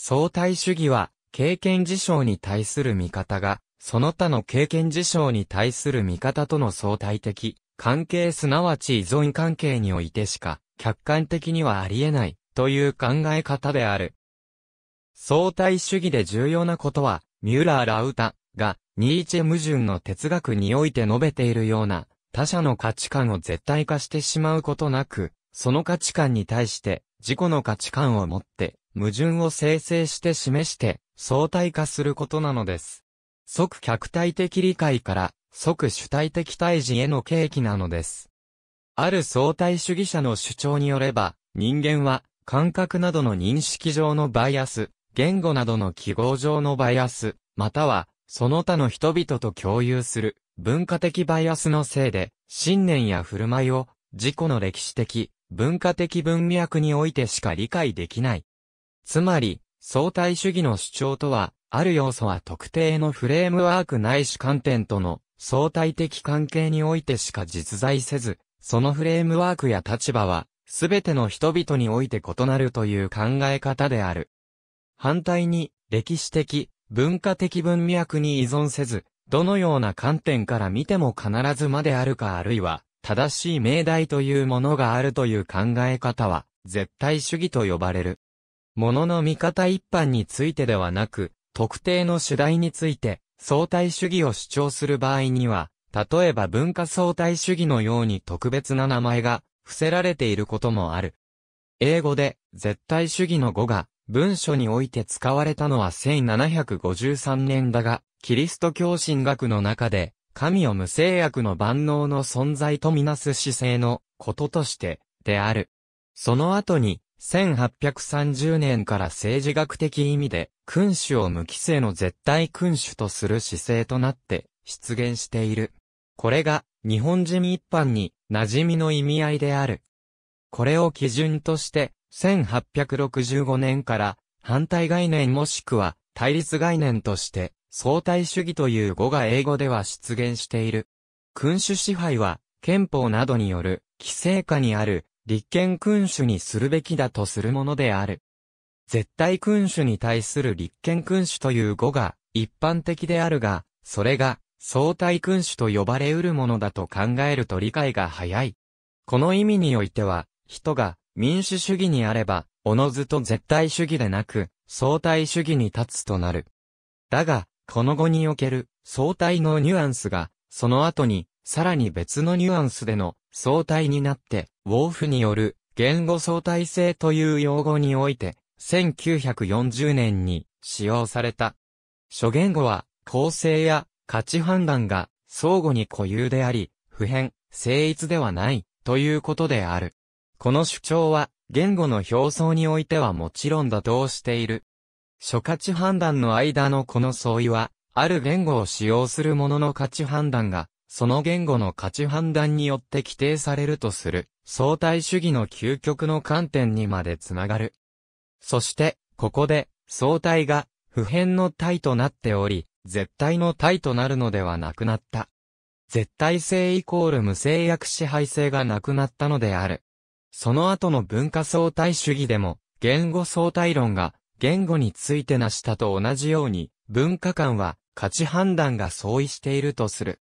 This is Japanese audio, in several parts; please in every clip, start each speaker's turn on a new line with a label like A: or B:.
A: 相対主義は、経験事象に対する見方が、その他の経験事象に対する見方との相対的、関係すなわち依存関係においてしか、客観的にはあり得ない、という考え方である。相対主義で重要なことは、ミューラー・ラウタが、ニーチェ矛盾の哲学において述べているような、他者の価値観を絶対化してしまうことなく、その価値観に対して、自己の価値観を持って、矛盾を生成して示して相対化することなのです。即客体的理解から即主体的対峙への契機なのです。ある相対主義者の主張によれば、人間は感覚などの認識上のバイアス、言語などの記号上のバイアス、またはその他の人々と共有する文化的バイアスのせいで、信念や振る舞いを自己の歴史的、文化的文脈においてしか理解できない。つまり、相対主義の主張とは、ある要素は特定のフレームワークないし観点との相対的関係においてしか実在せず、そのフレームワークや立場は、すべての人々において異なるという考え方である。反対に、歴史的、文化的文脈に依存せず、どのような観点から見ても必ずまであるかあるいは、正しい命題というものがあるという考え方は、絶対主義と呼ばれる。ものの見方一般についてではなく、特定の主題について、相対主義を主張する場合には、例えば文化相対主義のように特別な名前が伏せられていることもある。英語で絶対主義の語が文書において使われたのは1753年だが、キリスト教神学の中で、神を無制約の万能の存在とみなす姿勢のこととして、である。その後に、1830年から政治学的意味で、君主を無規制の絶対君主とする姿勢となって出現している。これが日本人一般に馴染みの意味合いである。これを基準として、1865年から反対概念もしくは対立概念として、相対主義という語が英語では出現している。君主支配は憲法などによる規制下にある立憲君主にするべきだとするものである。絶対君主に対する立憲君主という語が一般的であるが、それが相対君主と呼ばれうるものだと考えると理解が早い。この意味においては、人が民主主義にあれば、おのずと絶対主義でなく、相対主義に立つとなる。だが、この語における相対のニュアンスが、その後に、さらに別のニュアンスでの相対になって、ウォーフによる言語相対性という用語において、1940年に使用された。諸言語は、構成や価値判断が相互に固有であり、普遍、成立ではない、ということである。この主張は、言語の表層においてはもちろん妥当している。諸価値判断の間のこの相違は、ある言語を使用するものの価値判断が、その言語の価値判断によって規定されるとする、相対主義の究極の観点にまでつながる。そして、ここで、相対が、普遍の体となっており、絶対の体となるのではなくなった。絶対性イコール無制約支配性がなくなったのである。その後の文化相対主義でも、言語相対論が、言語についてなしたと同じように、文化間は価値判断が相違しているとする。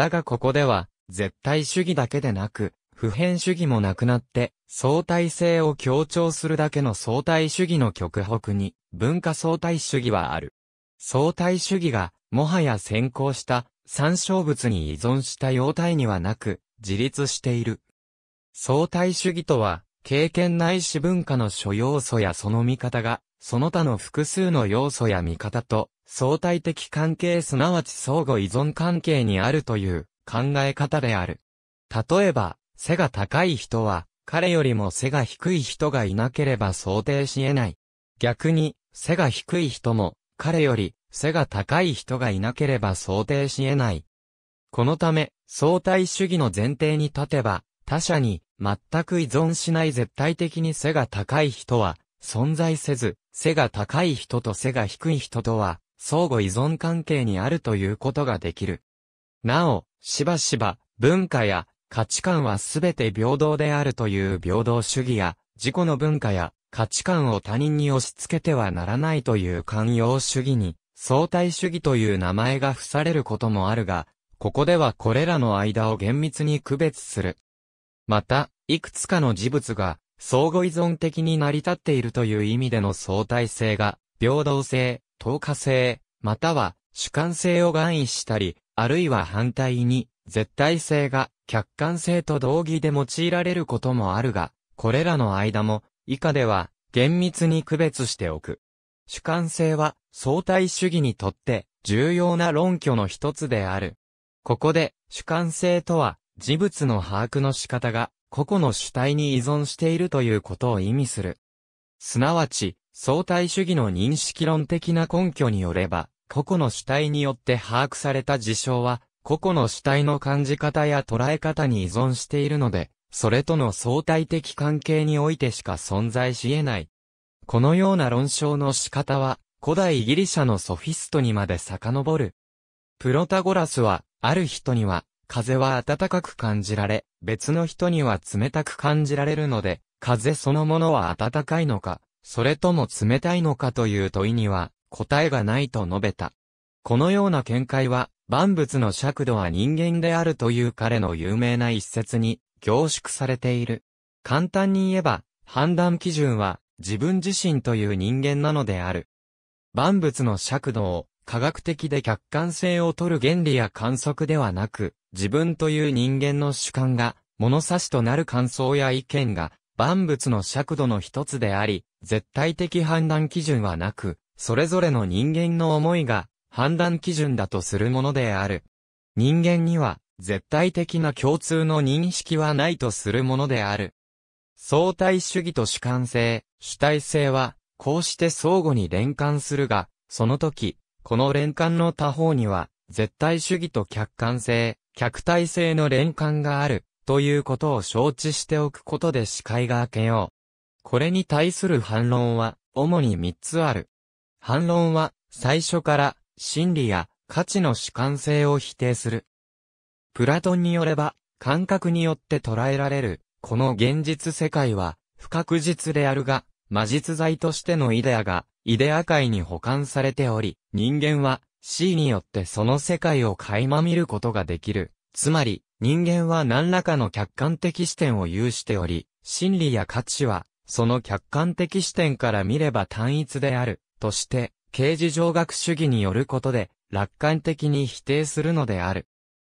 A: だがここでは、絶対主義だけでなく、普遍主義もなくなって、相対性を強調するだけの相対主義の極北に、文化相対主義はある。相対主義が、もはや先行した、参照物に依存した様態にはなく、自立している。相対主義とは、経験ないし文化の諸要素やその見方が、その他の複数の要素や見方と相対的関係すなわち相互依存関係にあるという考え方である。例えば、背が高い人は、彼よりも背が低い人がいなければ想定し得ない。逆に、背が低い人も、彼より背が高い人がいなければ想定し得ない。このため、相対主義の前提に立てば、他者に全く依存しない絶対的に背が高い人は存在せず、背が高い人と背が低い人とは相互依存関係にあるということができる。なお、しばしば、文化や価値観はすべて平等であるという平等主義や、自己の文化や価値観を他人に押し付けてはならないという寛容主義に、相対主義という名前が付されることもあるが、ここではこれらの間を厳密に区別する。また、いくつかの事物が相互依存的に成り立っているという意味での相対性が、平等性、透過性、または主観性を含意したり、あるいは反対に、絶対性が客観性と同義で用いられることもあるが、これらの間も、以下では、厳密に区別しておく。主観性は相対主義にとって重要な論拠の一つである。ここで主観性とは事物の把握の仕方が個々の主体に依存しているということを意味する。すなわち相対主義の認識論的な根拠によれば、個々の主体によって把握された事象は、個々の主体の感じ方や捉え方に依存しているので、それとの相対的関係においてしか存在し得ない。このような論証の仕方は、古代ギリシャのソフィストにまで遡る。プロタゴラスは、ある人には、風は暖かく感じられ、別の人には冷たく感じられるので、風そのものは暖かいのか、それとも冷たいのかという問いには、答えがないと述べた。このような見解は、万物の尺度は人間であるという彼の有名な一説に凝縮されている。簡単に言えば、判断基準は自分自身という人間なのである。万物の尺度を科学的で客観性を取る原理や観測ではなく、自分という人間の主観が物差しとなる感想や意見が万物の尺度の一つであり、絶対的判断基準はなく、それぞれの人間の思いが判断基準だとするものである。人間には絶対的な共通の認識はないとするものである。相対主義と主観性、主体性は、こうして相互に連関するが、その時、この連関の他方には、絶対主義と客観性、客体性の連関がある。ということを承知しておくことで視界が明けよう。これに対する反論は、主に三つある。反論は、最初から、真理や価値の主観性を否定する。プラトンによれば、感覚によって捉えられる、この現実世界は、不確実であるが、魔術剤としてのイデアが、イデア界に保管されており、人間は、C によってその世界を垣間見ることができる。つまり、人間は何らかの客観的視点を有しており、真理や価値は、その客観的視点から見れば単一である、として、形事上学主義によることで、楽観的に否定するのである。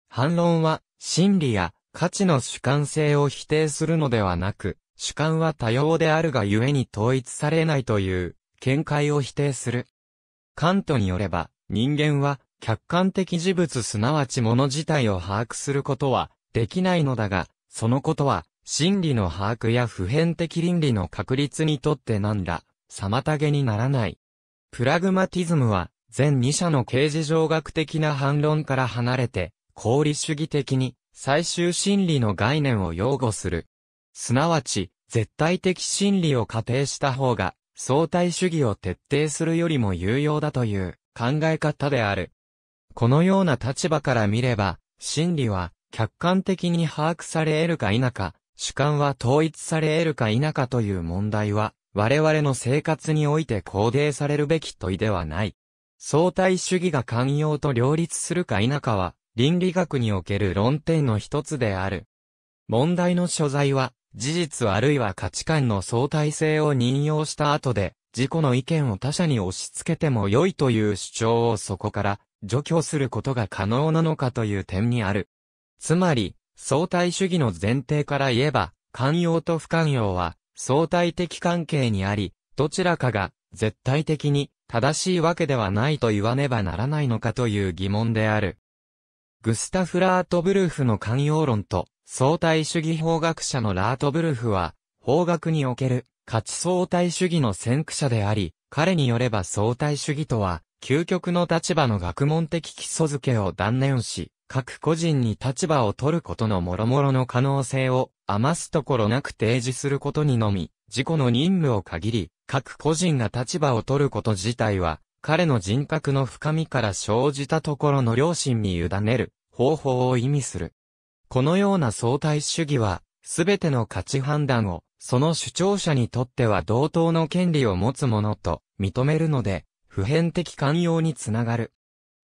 A: 反論は、真理や価値の主観性を否定するのではなく、主観は多様であるがゆえに統一されないという見解を否定する。カントによれば、人間は客観的事物すなわち物自体を把握することはできないのだが、そのことは真理の把握や普遍的倫理の確立にとってなんだ、妨げにならない。プラグマティズムは、全2者の形事上学的な反論から離れて、功理主義的に、最終真理の概念を擁護する。すなわち、絶対的真理を仮定した方が、相対主義を徹底するよりも有用だという考え方である。このような立場から見れば、真理は客観的に把握され得るか否か、主観は統一され得るか否かという問題は、我々の生活において肯定されるべき問いではない。相対主義が寛容と両立するか否かは、倫理学における論点の一つである。問題の所在は、事実あるいは価値観の相対性を任用した後で、自己の意見を他者に押し付けても良いという主張をそこから除去することが可能なのかという点にある。つまり、相対主義の前提から言えば、寛容と不寛容は相対的関係にあり、どちらかが絶対的に正しいわけではないと言わねばならないのかという疑問である。グスタフ・ラートブルーフの寛容論と相対主義法学者のラートブルーフは、法学における価値相対主義の先駆者であり、彼によれば相対主義とは、究極の立場の学問的基礎づけを断念し、各個人に立場を取ることの諸々の可能性を余すところなく提示することにのみ、自己の任務を限り、各個人が立場を取ること自体は、彼の人格の深みから生じたところの良心に委ねる方法を意味する。このような相対主義は、すべての価値判断を、その主張者にとっては同等の権利を持つものと認めるので、普遍的寛容につながる。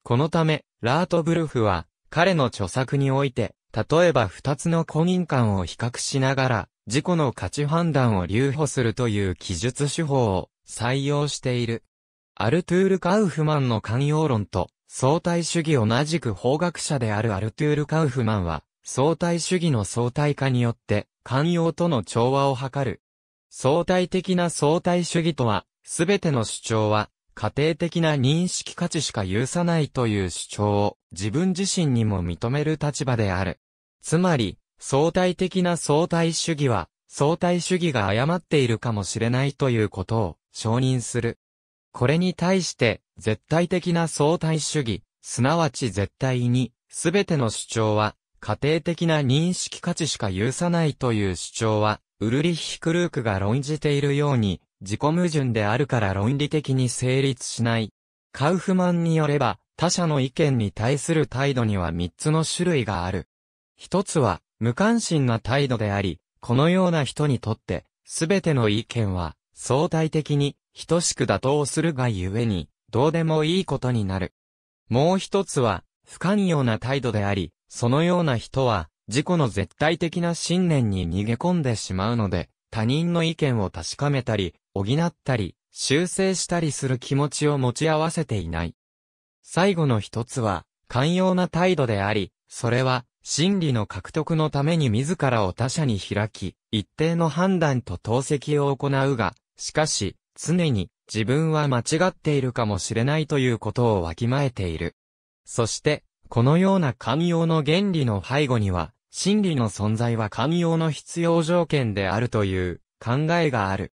A: このため、ラートブルフは、彼の著作において、例えば二つの婚民観を比較しながら、自己の価値判断を留保するという記述手法を採用している。アルトゥール・カウフマンの寛容論と相対主義同じく法学者であるアルトゥール・カウフマンは相対主義の相対化によって寛容との調和を図る。相対的な相対主義とは、すべての主張は家庭的な認識価値しか許さないという主張を自分自身にも認める立場である。つまり、相対的な相対主義は、相対主義が誤っているかもしれないということを承認する。これに対して、絶対的な相対主義、すなわち絶対に、すべての主張は、家庭的な認識価値しか許さないという主張は、ウルリヒ・クルークが論じているように、自己矛盾であるから論理的に成立しない。カウフマンによれば、他者の意見に対する態度には3つの種類がある。一つは、無関心な態度であり、このような人にとって、すべての意見は、相対的に、等しく妥当するがゆえに、どうでもいいことになる。もう一つは、不寛容な態度であり、そのような人は、自己の絶対的な信念に逃げ込んでしまうので、他人の意見を確かめたり、補ったり、修正したりする気持ちを持ち合わせていない。最後の一つは、寛容な態度であり、それは、真理の獲得のために自らを他者に開き、一定の判断と透析を行うが、しかし、常に、自分は間違っているかもしれないということをわきまえている。そして、このような寛容の原理の背後には、真理の存在は寛容の必要条件であるという考えがある。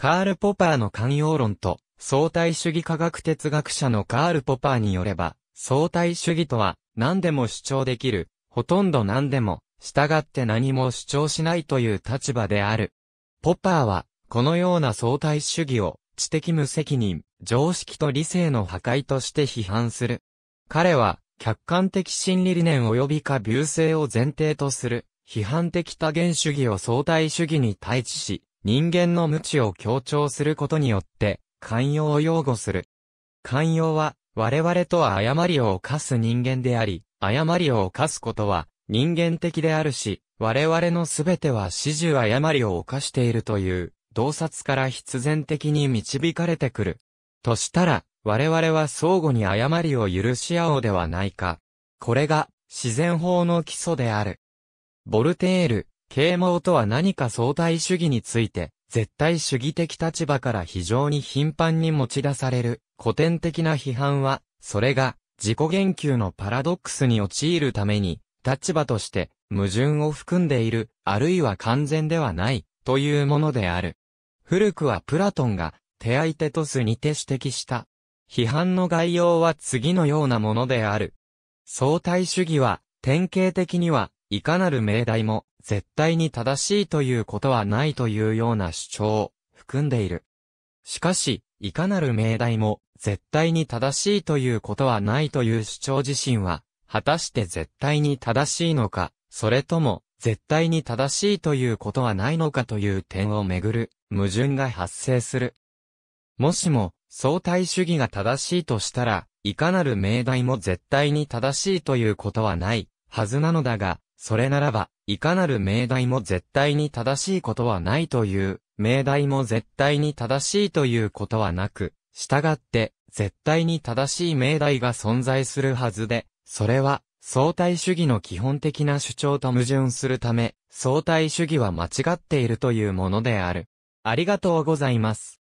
A: カール・ポパーの寛容論と相対主義科学哲学者のカール・ポパーによれば、相対主義とは何でも主張できる、ほとんど何でも、従って何も主張しないという立場である。ポパーは、このような相対主義を知的無責任、常識と理性の破壊として批判する。彼は、客観的心理理念及び可流 i 性を前提とする、批判的多元主義を相対主義に対峙し、人間の無知を強調することによって、寛容を擁護する。寛容は、我々とは誤りを犯す人間であり、誤りを犯すことは、人間的であるし、我々のすべては始終誤りを犯しているという、洞察から必然的に導かれてくる。としたら、我々は相互に誤りを許し合おうではないか。これが、自然法の基礎である。ボルテール、啓蒙とは何か相対主義について、絶対主義的立場から非常に頻繁に持ち出される古典的な批判は、それが自己言及のパラドックスに陥るために、立場として矛盾を含んでいる、あるいは完全ではない、というものである。古くはプラトンが手相手とすにて指摘した。批判の概要は次のようなものである。相対主義は典型的にはいかなる命題も絶対に正しいということはないというような主張を含んでいる。しかし、いかなる命題も絶対に正しいということはないという主張自身は、果たして絶対に正しいのか、それとも絶対に正しいということはないのかという点をめぐる矛盾が発生する。もしも相対主義が正しいとしたら、いかなる命題も絶対に正しいということはないはずなのだが、それならば、いかなる命題も絶対に正しいことはないという、命題も絶対に正しいということはなく、従って、絶対に正しい命題が存在するはずで、それは、相対主義の基本的な主張と矛盾するため、相対主義は間違っているというものである。ありがとうございます。